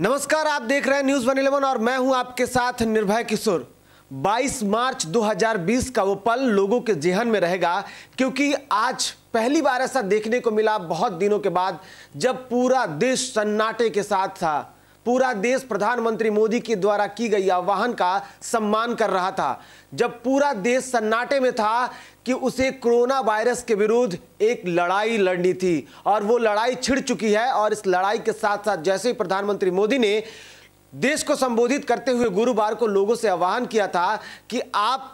नमस्कार आप देख रहे हैं न्यूज वन इलेवन और मैं हूं आपके साथ निर्भय किशोर 22 मार्च 2020 का वो पल लोगों के जेहन में रहेगा क्योंकि आज पहली बार ऐसा देखने को मिला बहुत दिनों के बाद जब पूरा देश सन्नाटे के साथ था पूरा देश प्रधानमंत्री मोदी के द्वारा की गई आह्वान का सम्मान कर रहा था जब पूरा देश सन्नाटे में था कि उसे कोरोना वायरस के विरुद्ध एक लड़ाई लड़नी थी और वो लड़ाई छिड़ चुकी है और इस लड़ाई के साथ साथ जैसे ही प्रधानमंत्री मोदी ने देश को संबोधित करते हुए गुरुवार को लोगों से आह्वान किया था कि आप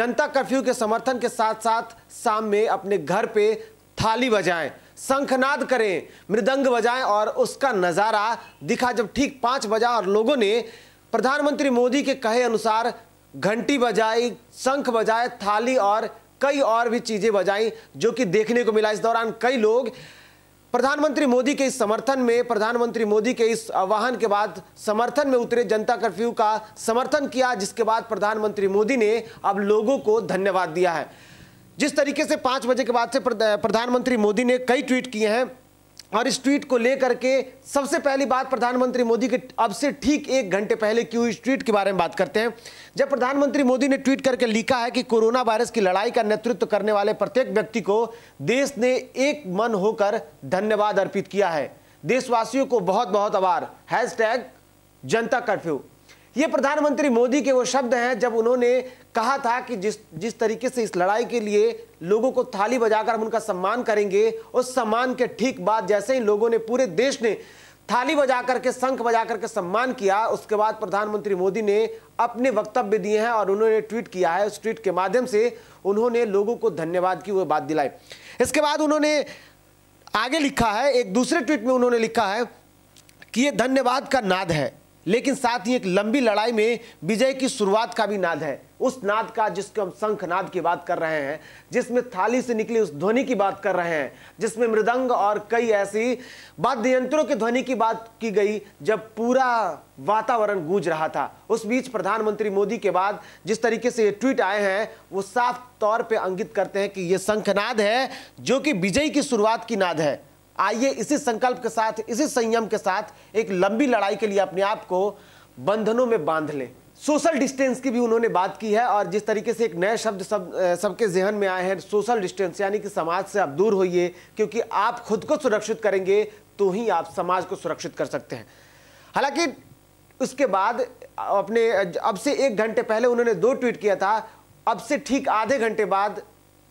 जनता कर्फ्यू के समर्थन के साथ साथ शाम में अपने घर पे थाली बजाएं शंखनाद करें मृदंग बजाएं और उसका नज़ारा दिखा जब ठीक पांच बजा और लोगों ने प्रधानमंत्री मोदी के कहे अनुसार घंटी बजाई शंख बजाए थाली और कई और भी चीज़ें बजाई जो कि देखने को मिला इस दौरान कई लोग प्रधानमंत्री मोदी के इस समर्थन में प्रधानमंत्री मोदी के इस आह्वान के बाद समर्थन में उतरे जनता कर्फ्यू का समर्थन किया जिसके बाद प्रधानमंत्री मोदी ने अब लोगों को धन्यवाद दिया है जिस तरीके से पांच बजे के बाद से प्रधानमंत्री मोदी ने कई ट्वीट किए हैं और इस ट्वीट को लेकर के सबसे पहली बात प्रधानमंत्री मोदी के अब से ठीक एक घंटे पहले की हुई ट्वीट के बारे में बात करते हैं जब प्रधानमंत्री मोदी ने ट्वीट करके लिखा है कि कोरोना वायरस की लड़ाई का नेतृत्व करने वाले प्रत्येक व्यक्ति को देश ने एक मन होकर धन्यवाद अर्पित किया है देशवासियों को बहुत बहुत आभार हैश जनता कर्फ्यू ये प्रधानमंत्री मोदी के वो शब्द हैं जब उन्होंने कहा था कि जिस जिस तरीके से इस लड़ाई के लिए लोगों को थाली बजाकर हम उनका सम्मान करेंगे उस सम्मान के ठीक बाद जैसे ही लोगों ने पूरे देश ने थाली बजा करके शंख बजा करके सम्मान किया उसके बाद प्रधानमंत्री मोदी ने अपने वक्तव्य दिए हैं और उन्होंने ट्वीट किया है उस ट्वीट के माध्यम से उन्होंने लोगों को धन्यवाद की वो बात दिलाई इसके बाद उन्होंने आगे लिखा है एक दूसरे ट्वीट में उन्होंने लिखा है कि ये धन्यवाद का नाद है लेकिन साथ ही एक लंबी लड़ाई में विजय की शुरुआत का भी नाद है उस नाद का जिसको हम शंख नाद की बात कर रहे हैं जिसमें थाली से निकली उस ध्वनि की बात कर रहे हैं जिसमें मृदंग और कई ऐसी वाद्य यंत्रों की ध्वनि की बात की गई जब पूरा वातावरण गूंज रहा था उस बीच प्रधानमंत्री मोदी के बाद जिस तरीके से ये ट्वीट आए हैं वो साफ तौर पे अंकित करते हैं कि ये शंखनाद है जो कि विजयी की शुरुआत की नाद है आइए इसी संकल्प के साथ इसी संयम के साथ एक लंबी लड़ाई के लिए अपने आप को बंधनों में बांध लें सोशल डिस्टेंस की भी उन्होंने बात की है और जिस तरीके से एक नए शब्द सब सबके जहन में आए हैं सोशल डिस्टेंस यानी कि समाज से आप दूर होइए क्योंकि आप खुद को सुरक्षित करेंगे तो ही आप समाज को सुरक्षित कर सकते हैं हालांकि उसके बाद अपने अब से एक घंटे पहले उन्होंने दो ट्वीट किया था अब से ठीक आधे घंटे बाद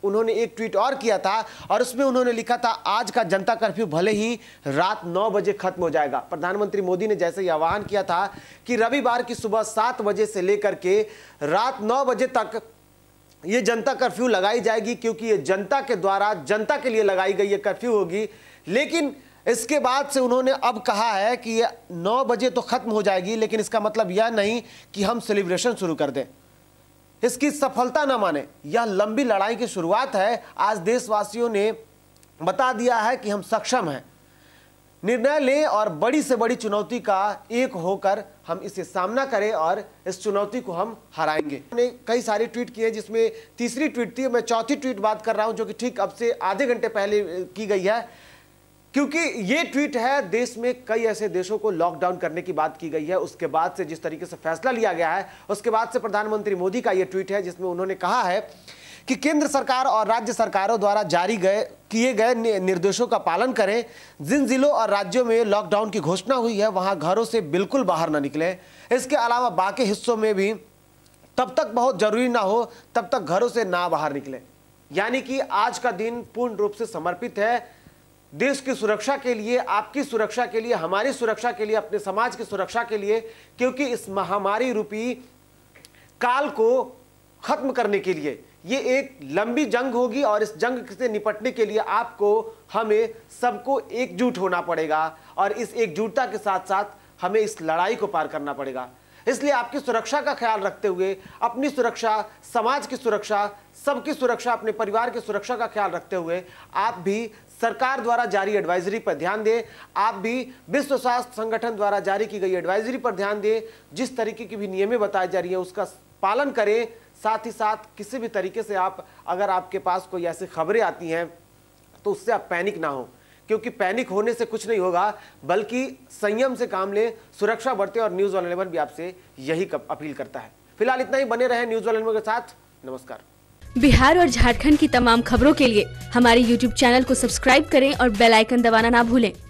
उन्होंने एक ट्वीट और किया था और उसमें उन्होंने लिखा था आज का जनता कर्फ्यू भले ही रात नौ बजे खत्म हो जाएगा प्रधानमंत्री मोदी ने जैसे आह्वान किया था कि रविवार की सुबह सात बजे से लेकर के रात नौ बजे तक ये जनता कर्फ्यू लगाई जाएगी क्योंकि ये जनता के द्वारा जनता के लिए लगाई गई ये कर्फ्यू होगी लेकिन इसके बाद से उन्होंने अब कहा है कि ये नौ बजे तो खत्म हो जाएगी लेकिन इसका मतलब यह नहीं कि हम सेलिब्रेशन शुरू कर दें इसकी सफलता न माने यह लंबी लड़ाई की शुरुआत है आज देशवासियों ने बता दिया है कि हम सक्षम हैं निर्णय लें और बड़ी से बड़ी चुनौती का एक होकर हम इसे सामना करें और इस चुनौती को हम हराएंगे मैंने कई सारे ट्वीट किए जिसमें तीसरी ट्वीट थी मैं चौथी ट्वीट बात कर रहा हूं जो कि ठीक अब से आधे घंटे पहले की गई है क्योंकि ये ट्वीट है देश में कई ऐसे देशों को लॉकडाउन करने की बात की गई है उसके बाद से जिस तरीके से फैसला लिया गया है उसके बाद से प्रधानमंत्री मोदी का यह ट्वीट है जिसमें उन्होंने कहा है कि केंद्र सरकार और राज्य सरकारों द्वारा जारी गए किए गए निर्देशों का पालन करें जिन जिलों और राज्यों में लॉकडाउन की घोषणा हुई है वहां घरों से बिल्कुल बाहर ना निकलें इसके अलावा बाकी हिस्सों में भी तब तक बहुत जरूरी ना हो तब तक घरों से ना बाहर निकलें यानी कि आज का दिन पूर्ण रूप से समर्पित है देश की सुरक्षा के लिए आपकी सुरक्षा के लिए हमारी सुरक्षा के लिए अपने समाज की सुरक्षा के लिए क्योंकि इस महामारी रूपी काल को खत्म करने के लिए ये एक लंबी जंग होगी और इस जंग से निपटने के लिए आपको हमें सबको एकजुट होना पड़ेगा और इस एकजुटता के साथ साथ हमें इस लड़ाई को पार करना पड़ेगा इसलिए आपकी सुरक्षा का ख्याल रखते हुए अपनी सुरक्षा समाज की सुरक्षा सबकी सुरक्षा अपने परिवार की सुरक्षा का ख्याल रखते हुए आप भी सरकार द्वारा जारी एडवाइजरी पर ध्यान दें आप भी विश्व स्वास्थ्य संगठन द्वारा जारी की गई एडवाइजरी पर ध्यान दें जिस तरीके की भी नियमें बताई जा रही है उसका पालन करें साथ ही साथ किसी भी तरीके से आप अगर आपके पास कोई ऐसी खबरें आती हैं तो उससे आप पैनिक ना हों क्योंकि पैनिक होने से कुछ नहीं होगा बल्कि संयम से काम लें सुरक्षा बरतें और न्यूज़ वन इलेवन भी आपसे यही अपील करता है फिलहाल इतना ही बने रहे न्यूज़ वन इलेवन के साथ नमस्कार बिहार और झारखंड की तमाम खबरों के लिए हमारे YouTube चैनल को सब्सक्राइब करें और बेल आइकन दबाना ना भूलें